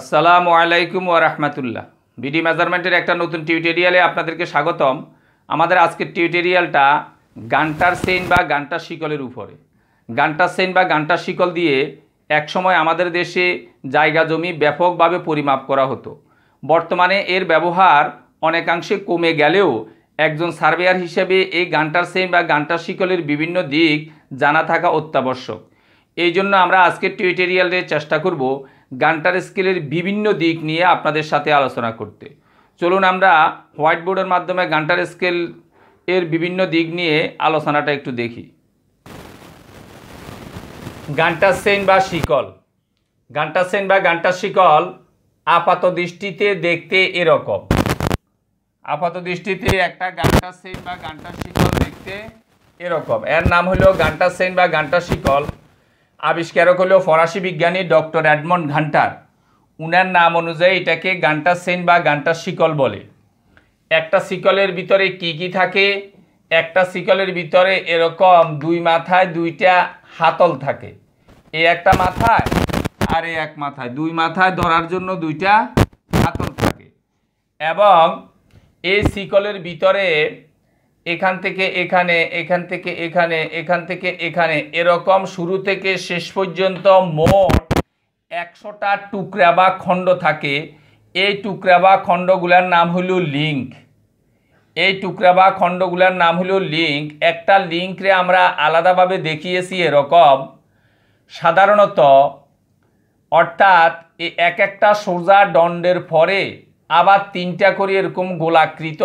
আসসালামু আলাইকুম ও রহমতুল্লাহ বিডি মেজারমেন্টের একটা নতুন টিউটোরিয়ালে আপনাদেরকে স্বাগতম আমাদের আজকের টিউটোরিয়ালটা গানটার সেন বা গান্টার শিকলের উপরে গানটার সেন বা গানটার শিকল দিয়ে একসময় আমাদের দেশে জায়গা জমি ব্যাপকভাবে পরিমাপ করা হতো বর্তমানে এর ব্যবহার অনেকাংশে কমে গেলেও একজন সার্ভেয়ার হিসেবে এই গানটার সেন বা গানটার শিকলের বিভিন্ন দিক জানা থাকা অত্যাবশ্যক এই জন্য আমরা আজকের টিউটোরিয়ালে চেষ্টা করব গানটার স্কেলের বিভিন্ন দিক নিয়ে আপনাদের সাথে আলোচনা করতে চলুন আমরা হোয়াইট বোর্ডের মাধ্যমে গানটার স্কেল এর বিভিন্ন দিক নিয়ে আলোচনাটা একটু দেখি গানটার সেন বা শিকল গানটার সেন বা গানটার শিকল আপাত দৃষ্টিতে দেখতে এরকম আপাত দৃষ্টিতে একটা গানটার সেন বা গানটার শিকল দেখতে এরকম এর নাম হলো গানটার সেন বা গানটার শিকল আবিষ্কারক হলো ফরাসি বিজ্ঞানী ডক্টর অ্যাডমন্ড ঘান্টার উনার নাম অনুযায়ী এটাকে গান্টার সেন বা গান্টার শিকল বলে একটা শিকলের ভিতরে কি কি থাকে একটা শিকলের ভিতরে এরকম দুই মাথায় দুইটা হাতল থাকে এ একটা মাথায় আর এ এক মাথায় দুই মাথায় ধরার জন্য দুইটা হাতল থাকে এবং এই শিকলের ভিতরে এখান থেকে এখানে এখান থেকে এখানে এখান থেকে এখানে এরকম শুরু থেকে শেষ পর্যন্ত মোট একশোটা টুকরা বা খণ্ড থাকে এই টুকরা বা খণ্ডগুলার নাম হলো লিঙ্ক এই টুকরা বা খণ্ডগুলার নাম হলো লিঙ্ক একটা লিঙ্করে আমরা আলাদাভাবে দেখিয়েছি এরকম সাধারণত অর্থাৎ এক একটা সোজা দণ্ডের পরে আবার তিনটা করে এরকম গোলাকৃত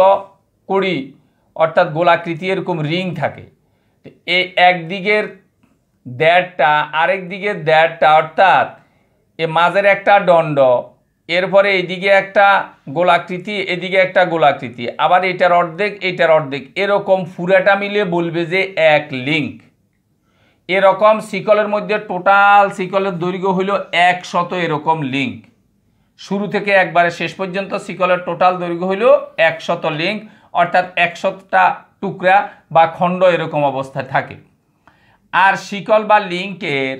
করি অর্থাৎ গোলাকৃতি এরকম রিং থাকে এই একদিকের দেড়টা আরেক দিকের দেড়টা অর্থাৎ এ মাঝের একটা দণ্ড এরপরে এদিকে একটা গোলাকৃতি এদিকে একটা গোলাকৃতি আবার এটার অর্ধেক এটার অর্ধেক এরকম ফুরাটা মিলে বলবে যে এক লিঙ্ক এরকম শিকলের মধ্যে টোটাল শিকলের দৈর্ঘ্য হইল একশত এরকম লিঙ্ক শুরু থেকে একবারে শেষ পর্যন্ত শিকলের টোটাল দৈর্ঘ্য হইল একশত লিঙ্ক অর্থাৎ একশোটা টুকরা বা খণ্ড এরকম অবস্থায় থাকে আর শিকল বা লিঙ্কের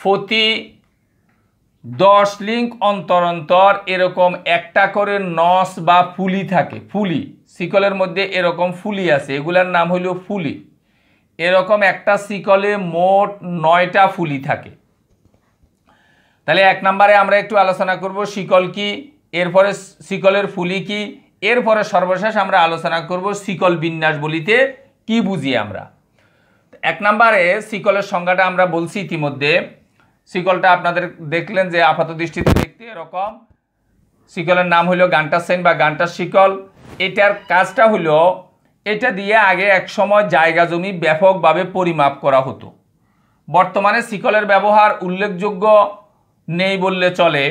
প্রতি দশ লিঙ্ক অন্তর অন্তর এরকম একটা করে নস বা ফুলি থাকে ফুলি শিকলের মধ্যে এরকম ফুলি আছে এগুলার নাম হইল ফুলি এরকম একটা শিকলে মোট নয়টা ফুলি থাকে তাহলে এক নম্বরে আমরা একটু আলোচনা করব শিকল কি এরপরে শিকলের ফুলি কি এরপরে সর্বশেষ আমরা আলোচনা করব শিকল বিন্যাস বলিতে কি বুঝি আমরা এক নম্বরে শিকলের সংজ্ঞাটা আমরা বলছি ইতিমধ্যে শিকলটা আপনাদের দেখলেন যে আপাত দৃষ্টিতে দেখতে এরকম শিকলের নাম হলো গানটা সেন বা গান্টার শিকল এটার কাজটা হলো এটা দিয়ে আগে এক সময় জায়গা জমি ব্যাপকভাবে পরিমাপ করা হতো বর্তমানে শিকলের ব্যবহার উল্লেখযোগ্য নেই বললে চলে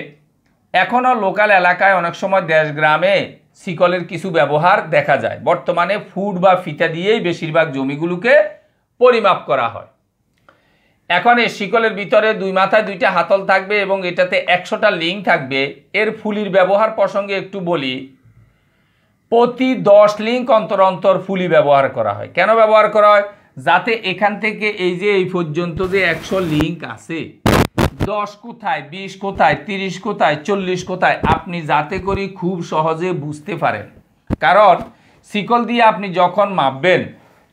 এখনও লোকাল এলাকায় অনেক সময় দেশ গ্রামে শিকলের কিছু ব্যবহার দেখা যায় বর্তমানে ফুট বা ফিতা দিয়েই বেশিরভাগ জমিগুলোকে পরিমাপ করা হয় এখন এই শিকলের ভিতরে দুই মাথায় দুইটা হাতল থাকবে এবং এটাতে একশোটা লিঙ্ক থাকবে এর ফুলির ব্যবহার প্রসঙ্গে একটু বলি প্রতি দশ লিঙ্ক অন্তর অন্তর ফুলি ব্যবহার করা হয় কেন ব্যবহার করা হয় যাতে এখান থেকে এই যে এই পর্যন্ত যে একশো লিঙ্ক আছে দশ কোথায় বিশ কোথায় তিরিশ কোথায় চল্লিশ কোথায় আপনি যাতে করে খুব সহজে বুঝতে পারেন কারণ শিকল দিয়ে আপনি যখন মাপবেন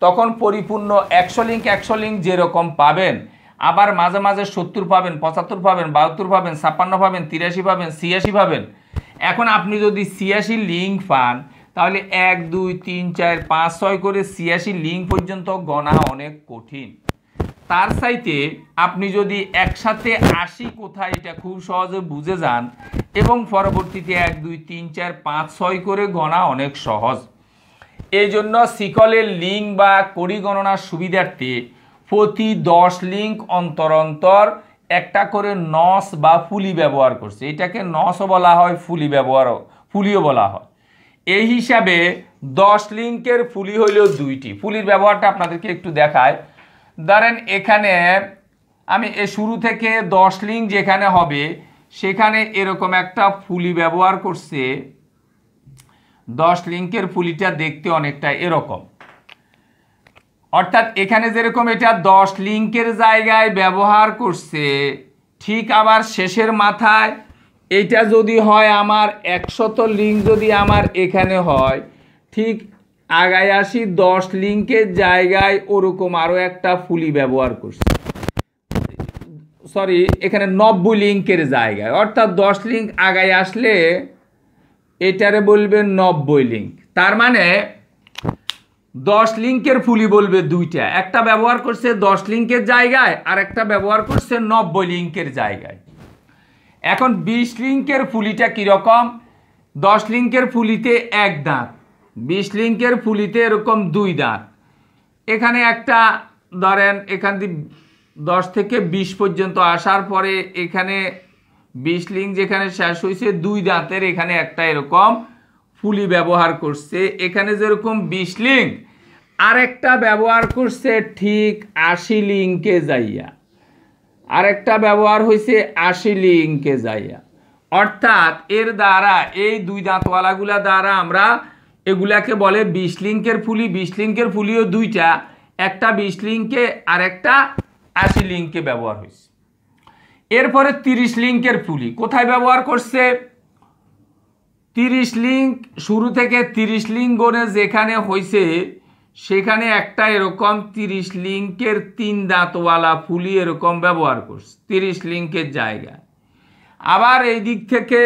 তখন পরিপূর্ণ একশো লিঙ্ক একশো লিঙ্ক যেরকম পাবেন আবার মাঝে মাঝে সত্তর পাবেন পঁচাত্তর পাবেন বাহাত্তর পাবেন ছাপ্পান্ন পাবেন তিরাশি পাবেন ছিয়াশি পাবেন এখন আপনি যদি ছিয়াশি লিঙ্ক পান তাহলে এক দুই তিন চার পাঁচ ছয় করে ছিয়াশি লিঙ্ক পর্যন্ত গণা অনেক কঠিন তার সাইতে আপনি যদি একসাথে আসি কোথায় এটা খুব সহজে বুঝে যান এবং পরবর্তীতে এক দুই তিন চার পাঁচ ছয় করে গণা অনেক সহজ এই জন্য শিকলের লিঙ্ক বা কড়ি গণনার সুবিধার্থে প্রতি দশ লিঙ্ক অন্তর অন্তর একটা করে নস বা ফুলি ব্যবহার করছে এটাকে নসও বলা হয় ফুলি ব্যবহারও ফুলিও বলা হয় এই হিসাবে দশ লিঙ্কের ফুলি হইল দুইটি ফুলির ব্যবহারটা আপনাদেরকে একটু দেখায় ধরেন এখানে আমি এ শুরু থেকে দশ লিঙ্ক যেখানে হবে সেখানে এরকম একটা ফুলি ব্যবহার করছে দশ লিঙ্কের ফুলিটা দেখতে অনেকটা এরকম অর্থাৎ এখানে যেরকম এটা দশ লিঙ্কের জায়গায় ব্যবহার করছে ঠিক আবার শেষের মাথায় এটা যদি হয় আমার একশত লিঙ্ক যদি আমার এখানে হয় ঠিক আগায় আসি দশ লিঙ্কের জায়গায় ওরকম আরও একটা ফুলি ব্যবহার করছি সরি এখানে নব্বই লিঙ্কের জায়গায় অর্থাৎ দশ লিঙ্ক আগায় আসলে এটারে বলবে নব্বই লিঙ্ক তার মানে দশ লিঙ্কের ফুলি বলবে দুইটা একটা ব্যবহার করছে দশ লিঙ্কের জায়গায় আর একটা ব্যবহার করছে নব্বই লিঙ্কের জায়গায় এখন বিশ লিঙ্কের ফুলিটা কীরকম দশ লিঙ্কের ফুলিতে এক দাঁত বিশ লিঙ্কের পুলিতে এরকম দুই দাঁত এখানে একটা ধরেন এখান দিয়ে দশ থেকে বিশ পর্যন্ত আসার পরে এখানে বিশ লিঙ্ক যেখানে শেষ হয়েছে দুই দাঁতের এখানে একটা এরকম ফুলি ব্যবহার করছে এখানে যেরকম বিশ লিঙ্ক আরেকটা ব্যবহার করছে ঠিক আশি লিঙ্কে যাইয়া আরেকটা ব্যবহার হয়েছে আশি লিঙ্কে যাইয়া অর্থাৎ এর দ্বারা এই দুই দাঁতওয়ালাগুলা দ্বারা আমরা এগুলাকে বলে বিশ লিঙ্কের ফুলি বিশ লিঙ্কের ফুলিও দুইটা একটা বিশ লিঙ্কে আর একটা আশি লিঙ্কে ব্যবহার হয়েছে এরপরে তিরিশ লিঙ্কের ফুলি কোথায় ব্যবহার করছে তিরিশ লিঙ্ক শুরু থেকে তিরিশ লিঙ্গনে যেখানে হয়েছে সেখানে একটা এরকম তিরিশ লিঙ্কের তিন দাঁতওয়ালা ফুলি এরকম ব্যবহার করছে তিরিশ লিঙ্কের জায়গা আবার এই দিক থেকে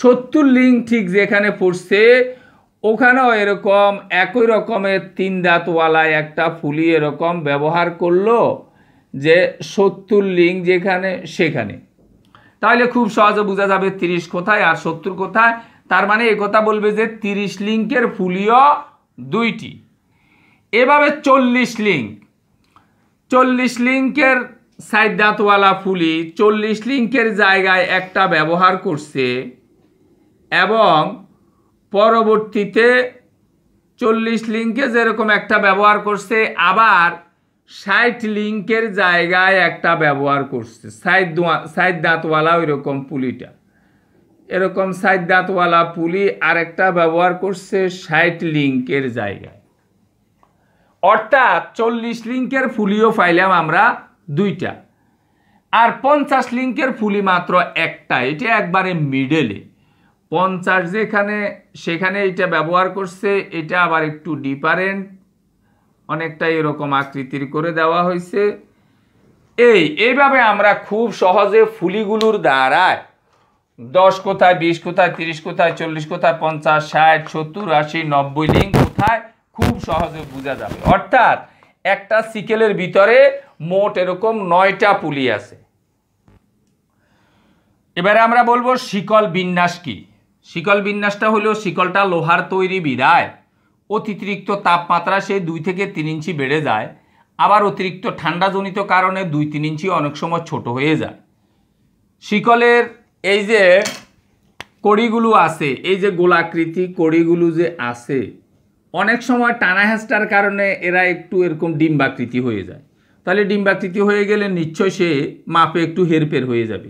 সত্তর লিঙ্ক ঠিক যেখানে পড়ছে ওখানেও এরকম একই রকমের তিন দাঁতওয়ালা একটা ফুলি এরকম ব্যবহার করলো যে সত্তর লিঙ্গ যেখানে সেখানে তাহলে খুব সহজে বোঝা যাবে তিরিশ কোথায় আর সত্তর কোথায় তার মানে কথা বলবে যে তিরিশ লিঙ্কের ফুলিও দুইটি এভাবে চল্লিশ লিঙ্ক চল্লিশ লিঙ্কের দাঁতওয়ালা ফুলি চল্লিশ লিঙ্কের জায়গায় একটা ব্যবহার করছে এবং পরবর্তীতে চল্লিশ লিঙ্কে যেরকম একটা ব্যবহার করছে আবার ষাট লিঙ্কের জায়গায় একটা ব্যবহার করছে সাইড সাইড দাঁতওয়ালা ওই রকম পুলিটা এরকম সাইড দাঁতওয়ালা পুলি আরেকটা ব্যবহার করছে ষাট লিঙ্কের জায়গায় অর্থাৎ চল্লিশ লিঙ্কের ফুলিও পাইলাম আমরা দুইটা আর পঞ্চাশ লিঙ্কের ফুলি মাত্র একটা এটা একবারে মিডেলে পঞ্চাশ যেখানে সেখানে এটা ব্যবহার করছে এটা আবার একটু ডিফারেন্ট অনেকটা এরকম আকৃতির করে দেওয়া হয়েছে এই এইভাবে আমরা খুব সহজে ফুলিগুলোর দ্বারায় দশ কোথায় বিশ কোথায় তিরিশ কোথায় চল্লিশ কোথায় পঞ্চাশ ষাট সত্তর আশি নব্বই লিঙ্ক কোথায় খুব সহজে বোঝা যাবে অর্থাৎ একটা সিকেলের ভিতরে মোট এরকম নয়টা পুলি আছে এবারে আমরা বলবো শিকল বিন্যাস কী শিকল বিন্যাসটা হলেও শিকলটা লোহার তৈরি বিদায় অতিরিক্ত তাপমাত্রা সে দুই থেকে তিন ইঞ্চি বেড়ে যায় আবার অতিরিক্ত ঠান্ডাজনিত কারণে দুই তিন ইঞ্চি অনেক সময় ছোট হয়ে যায় শিকলের এই যে কড়িগুলো আছে এই যে গোলাকৃতি কড়িগুলো যে আছে অনেক সময় টানা কারণে এরা একটু এরকম ডিম্বাকৃতি হয়ে যায় তাহলে ডিম্বাকৃতি হয়ে গেলে নিশ্চয় সে মাপে একটু হেরফের হয়ে যাবে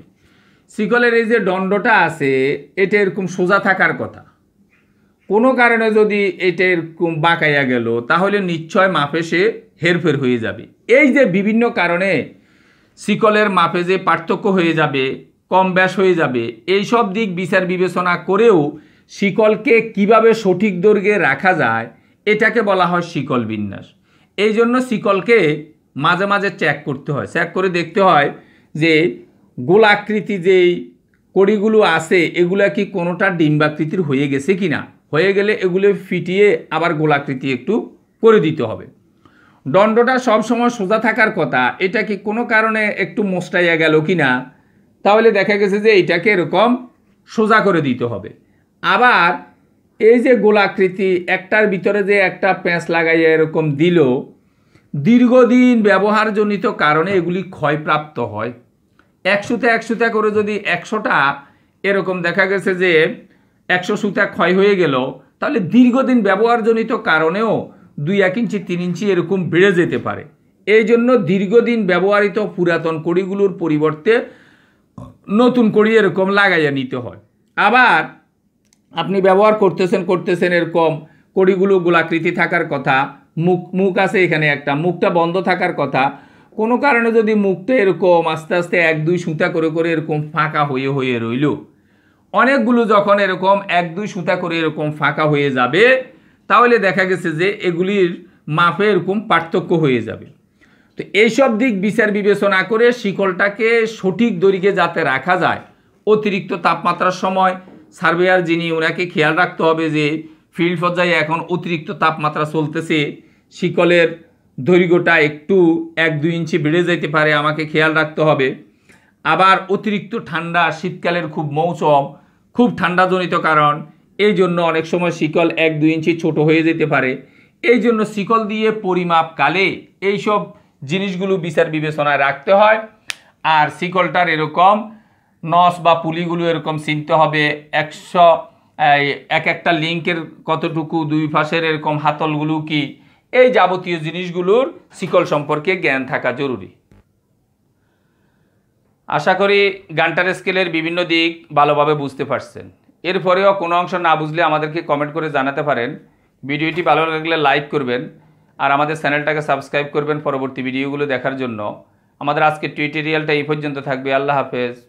শিকলের এই যে দণ্ডটা আছে এটা এরকম সোজা থাকার কথা কোনো কারণে যদি এটা এরকম বাঁকাইয়া গেল তাহলে নিশ্চয় মাপে সে হেরফের হয়ে যাবে এই যে বিভিন্ন কারণে শিকলের মাপে যে পার্থক্য হয়ে যাবে কম ব্যাস হয়ে যাবে এই সব দিক বিচার বিবেচনা করেও শিকলকে কিভাবে সঠিক দৈর্ঘ্যে রাখা যায় এটাকে বলা হয় শিকল বিন্যাস এই জন্য শিকলকে মাঝে মাঝে চেক করতে হয় চেক করে দেখতে হয় যে গোলাকৃতি যেই কড়িগুলো আছে এগুলো কি কোনোটা ডিম্বাকৃতির হয়ে গেছে কি না হয়ে গেলে এগুলো ফিটিয়ে আবার গোলাকৃতি একটু করে দিতে হবে দণ্ডটা সবসময় সোজা থাকার কথা এটা কি কোনো কারণে একটু মোস্টাইয়া গেল কি না তাহলে দেখা গেছে যে এটাকে এরকম সোজা করে দিতে হবে আবার এই যে গোলাকৃতি একটার ভিতরে যে একটা প্যাঁচ লাগাইয়া এরকম দিল দীর্ঘদিন ব্যবহারজনিত কারণে এগুলি ক্ষয়প্রাপ্ত হয় একশোতে একশোতে করে যদি একশোটা এরকম দেখা গেছে যে একশো সুতা ক্ষয় হয়ে গেল তাহলে দীর্ঘদিন ব্যবহারজনিত কারণেও দুই এক ইঞ্চি তিন ইঞ্চি এরকম বেড়ে যেতে পারে এই জন্য দীর্ঘদিন ব্যবহৃত পুরাতন কড়িগুলোর পরিবর্তে নতুন কড়ি এরকম লাগাইয়া নিতে হয় আবার আপনি ব্যবহার করতেছেন করতেছেন এরকম কড়িগুলো গোলাকৃতি থাকার কথা মুখ মুখ আছে এখানে একটা মুখটা বন্ধ থাকার কথা কোনো কারণে যদি মুখটা এরকম আস্তে আস্তে এক দুই সুতা করে করে এরকম ফাঁকা হয়ে হয়ে রইল অনেকগুলো যখন এরকম এক দুই সুতা করে এরকম ফাঁকা হয়ে যাবে তাহলে দেখা গেছে যে এগুলির মাপে এরকম পার্থক্য হয়ে যাবে তো এইসব দিক বিচার বিবেচনা করে শিকলটাকে সঠিক দৈর্ঘ্যে যাতে রাখা যায় অতিরিক্ত তাপমাত্রার সময় সার্ভেয়ার যিনি ওনাকে খেয়াল রাখতে হবে যে ফিল্ড পর্যায়ে এখন অতিরিক্ত তাপমাত্রা চলতেছে শিকলের দৈর্ঘ্যটা একটু এক দুই ইঞ্চি বেড়ে যেতে পারে আমাকে খেয়াল রাখতে হবে আবার অতিরিক্ত ঠান্ডা শীতকালের খুব মৌসম খুব ঠান্ডাজনিত কারণ এই জন্য অনেক সময় শিকল এক দুই ইঞ্চি ছোট হয়ে যেতে পারে এই জন্য শিকল দিয়ে পরিমাপকালে এইসব জিনিসগুলো বিচার বিবেচনায় রাখতে হয় আর শিকলটার এরকম নস বা পুলিগুলো এরকম চিনতে হবে একশো এক একটা লিঙ্কের কতটুকু দুই পাশের এরকম হাতলগুলো কি এই যাবতীয় জিনিসগুলোর শিকল সম্পর্কে জ্ঞান থাকা জরুরি আশা করি গানটার স্কেলের বিভিন্ন দিক ভালোভাবে বুঝতে পারছেন এরপরেও কোনো অংশ না বুঝলে আমাদেরকে কমেন্ট করে জানাতে পারেন ভিডিওটি ভালো লাগলে লাইক করবেন আর আমাদের চ্যানেলটাকে সাবস্ক্রাইব করবেন পরবর্তী ভিডিওগুলো দেখার জন্য আমাদের আজকে টিউটোরিয়ালটা এই পর্যন্ত থাকবে আল্লাহ হাফেজ